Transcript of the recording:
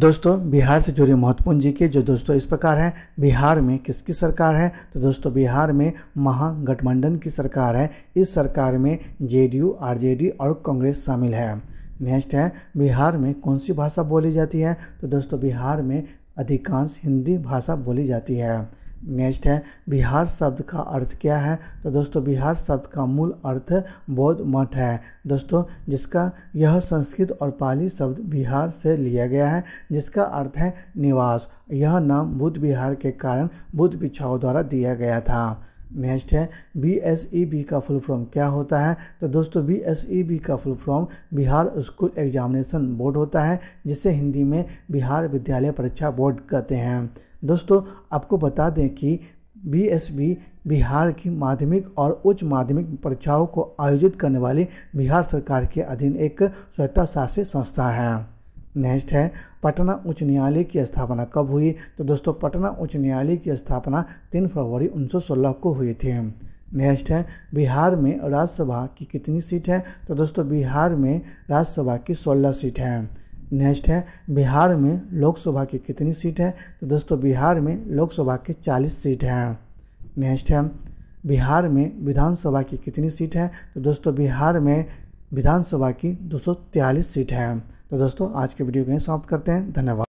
दोस्तों बिहार से जुड़े महत्वपूर्ण जी के जो दोस्तों इस प्रकार हैं बिहार में किसकी सरकार है तो दोस्तों बिहार में महागठबंधन की सरकार है इस सरकार में जेडीयू आरजेडी और कांग्रेस शामिल है नेक्स्ट है बिहार में कौन सी भाषा बोली जाती है तो दोस्तों बिहार में अधिकांश हिंदी भाषा बोली जाती है नेक्स्ट है बिहार शब्द का अर्थ क्या है तो दोस्तों बिहार शब्द का मूल अर्थ बौद्ध मठ है दोस्तों जिसका यह संस्कृत और पाली शब्द बिहार से लिया गया है जिसका अर्थ है निवास यह नाम बुद्ध बिहार के कारण बुद्ध बिछाओ द्वारा दिया गया था मैच्ड है बी एस ई बी का फुल फॉर्म क्या होता है तो दोस्तों बी एस ई बी का full form Bihar school examination board होता है जिसे हिंदी में बिहार विद्यालय परीक्षा बोर्ड कहते हैं दोस्तों आपको बता दें कि बी एस बी बिहार की माध्यमिक और उच्च माध्यमिक परीक्षाओं को आयोजित करने वाली बिहार सरकार के अधीन एक स्वच्छता शासित संस्था है नेक्स्ट है पटना उच्च न्यायालय की स्थापना कब हुई तो दोस्तों पटना उच्च न्यायालय की स्थापना तीन फरवरी उन्नीस को हुई थी नेक्स्ट है बिहार में राज्यसभा की कितनी सीट है तो दोस्तों बिहार में राज्यसभा की सोलह सीट है नेक्स्ट है बिहार में लोकसभा की कितनी सीट है तो दोस्तों बिहार में लोकसभा की चालीस सीट है नेक्स्ट है बिहार में विधानसभा की कितनी सीट है तो दोस्तों बिहार में विधानसभा की दो सीट है तो दोस्तों आज के वीडियो को यहीं समाप्त करते हैं धन्यवाद